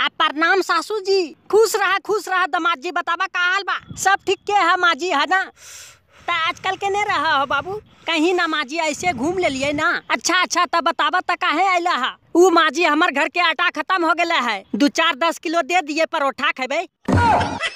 आप प्रणाम सासू जी खुश रहा खुश रहा दमाद जी बतावा का हाल बा सब ठीक के है माँ जी है ना तो आजकल के नहीं रहा हो बाबू कहीं ना माँ जी ऐसे घूम ले लिए ना अच्छा अच्छा तब बतावा तक काहे अला है ऊ माँ जी हमारे घर के आटा खत्म हो गया है दो चार दस किलो दे दिए परोठा खेबे